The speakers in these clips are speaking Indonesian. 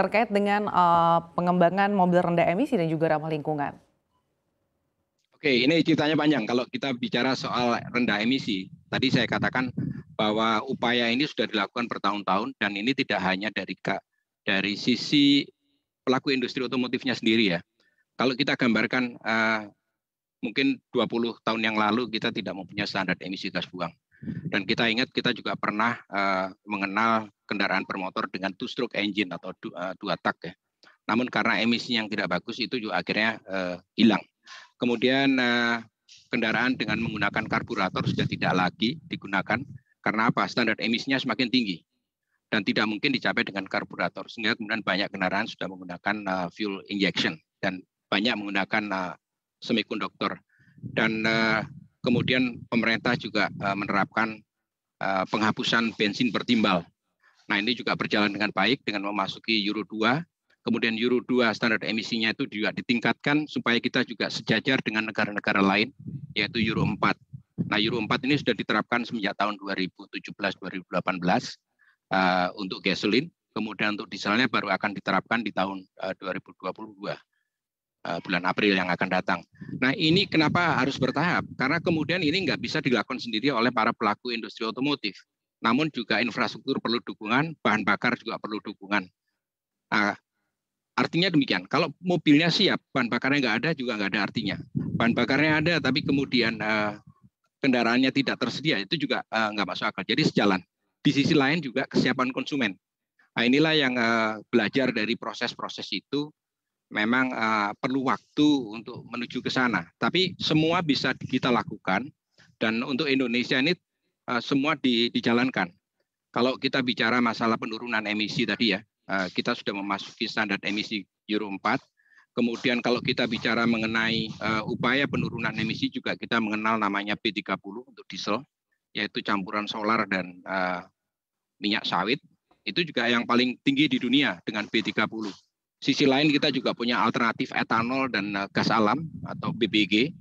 terkait dengan uh, pengembangan mobil rendah emisi dan juga ramah lingkungan? Oke, ini ceritanya panjang. Kalau kita bicara soal rendah emisi, tadi saya katakan bahwa upaya ini sudah dilakukan bertahun-tahun dan ini tidak hanya dari dari sisi pelaku industri otomotifnya sendiri ya. Kalau kita gambarkan uh, mungkin 20 tahun yang lalu kita tidak mempunyai standar emisi gas buang. Dan kita ingat kita juga pernah uh, mengenal kendaraan bermotor dengan two stroke engine atau eh, dua, tak ya. Namun karena emisinya yang tidak bagus itu juga akhirnya eh, hilang. Kemudian eh, kendaraan dengan menggunakan karburator sudah tidak lagi digunakan karena apa? Standar emisinya semakin tinggi dan tidak mungkin dicapai dengan karburator. Sehingga kemudian banyak kendaraan sudah menggunakan uh, fuel injection dan banyak menggunakan uh, semikonduktor. Dan uh, kemudian pemerintah juga menerapkan penghapusan bensin bertimbal Nah ini juga berjalan dengan baik dengan memasuki Euro 2. Kemudian Euro 2 standar emisinya itu juga ditingkatkan supaya kita juga sejajar dengan negara-negara lain, yaitu Euro 4. Nah Euro 4 ini sudah diterapkan semenjak tahun 2017-2018 uh, eh, untuk gasolin. Kemudian untuk dieselnya baru akan diterapkan di tahun eh, uh, 2022 eh, bulan April yang akan datang. Nah ini kenapa harus bertahap? Karena kemudian ini nggak bisa dilakukan sendiri oleh para pelaku industri otomotif namun juga infrastruktur perlu dukungan, bahan bakar juga perlu dukungan. Nah, artinya demikian. Kalau mobilnya siap, bahan bakarnya nggak ada juga nggak ada artinya. Bahan bakarnya ada, tapi kemudian eh, kendaraannya tidak tersedia, itu juga eh, nggak masuk akal. Jadi sejalan. Di sisi lain juga kesiapan konsumen. Nah, inilah yang eh, belajar dari proses-proses itu memang uh, perlu waktu untuk menuju ke sana. Tapi semua bisa kita lakukan dan untuk Indonesia ini Eh, semua di, dijalankan. Kalau kita bicara masalah penurunan emisi tadi ya, eh, kita sudah memasuki standar emisi Euro 4. Kemudian kalau kita bicara mengenai eh, upaya penurunan emisi juga kita mengenal namanya P30 untuk diesel, yaitu campuran solar dan minyak sawit. Itu juga yang paling tinggi di dunia dengan P30. Sisi lain kita juga punya alternatif etanol dan gas alam atau BBG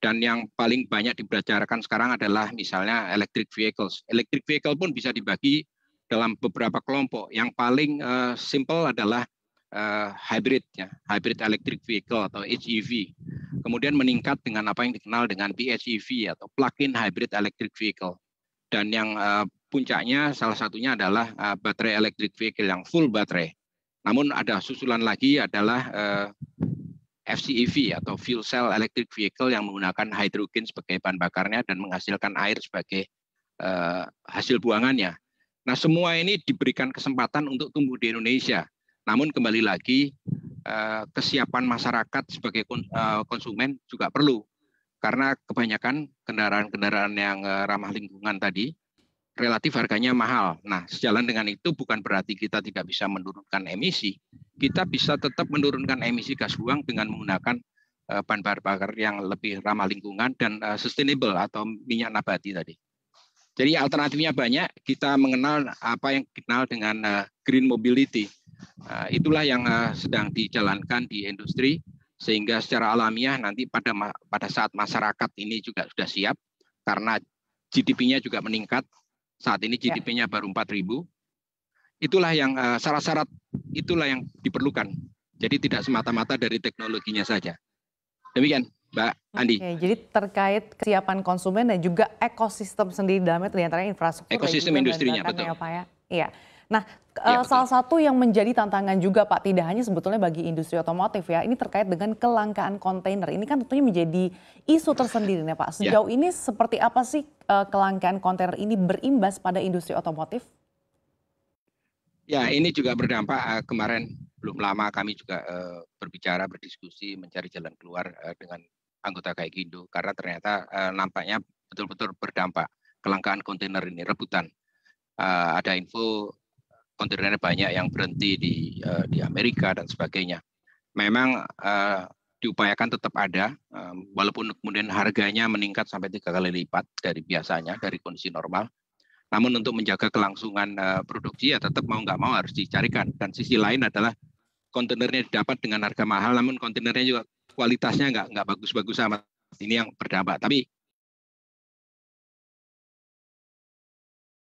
dan yang paling banyak dibicarakan sekarang adalah misalnya electric vehicles. Electric vehicle pun bisa dibagi dalam beberapa kelompok. Yang paling uh, simple adalah uh, hybrid ya, hybrid electric vehicle atau HEV. Kemudian meningkat dengan apa yang dikenal dengan PHEV atau plug-in hybrid electric vehicle. Dan yang uh, puncaknya salah satunya adalah uh, baterai electric vehicle yang full baterai. Namun ada susulan lagi adalah uh, FCEV atau Fuel Cell Electric Vehicle yang menggunakan hidrogen sebagai bahan bakarnya dan menghasilkan air sebagai eh, hasil buangannya. Nah, semua ini diberikan kesempatan untuk tumbuh di Indonesia. Namun kembali lagi eh, kesiapan masyarakat sebagai eh, konsumen juga perlu karena kebanyakan kendaraan-kendaraan yang ramah lingkungan tadi relatif harganya mahal. Nah, sejalan dengan itu bukan berarti kita tidak bisa menurunkan emisi, kita bisa tetap menurunkan emisi gas buang dengan menggunakan eh, bahan bakar yang lebih ramah lingkungan dan eh, sustainable atau minyak nabati tadi. Jadi alternatifnya banyak. Kita mengenal apa yang dikenal dengan eh, green mobility. Itulah yang sedang dijalankan di industri sehingga secara alamiah nanti pada pada saat masyarakat ini juga sudah siap karena GDP-nya juga meningkat. Saat ini ya. GDP-nya baru 4.000. Itulah yang syarat-syarat itulah yang diperlukan. Jadi tidak semata-mata dari teknologinya saja. Demikian, Mbak Andi. Oke, jadi terkait kesiapan konsumen dan juga ekosistem sendiri dalamnya ternyata infrastruktur. Ekosistem industrinya, betul. Ya, Pak, ya? Iya. Nah, ya, salah satu yang menjadi tantangan juga Pak, tidak hanya sebetulnya bagi industri otomotif ya, ini terkait dengan kelangkaan kontainer. Ini kan tentunya menjadi isu tersendiri nih, Pak. Ya. Sejauh ya. ini seperti apa sih eh, kelangkaan kontainer ini berimbas pada industri otomotif? Ya, ini juga berdampak eh, kemarin belum lama kami juga eh, berbicara, berdiskusi, mencari jalan keluar eh, dengan anggota kayak Gaikindo karena ternyata nampaknya betul-betul berdampak kelangkaan kontainer ini rebutan. ada info kontainernya banyak yang berhenti di di Amerika dan sebagainya. Memang diupayakan tetap ada walaupun kemudian harganya meningkat sampai tiga kali lipat dari biasanya dari kondisi normal namun untuk menjaga kelangsungan eh, produksi ya tetap mau nggak mau harus dicarikan. Dan sisi lain adalah kontainernya didapat dengan harga mahal, namun kontainernya juga kualitasnya nggak nggak bagus-bagus amat. Ini yang berdampak. Tapi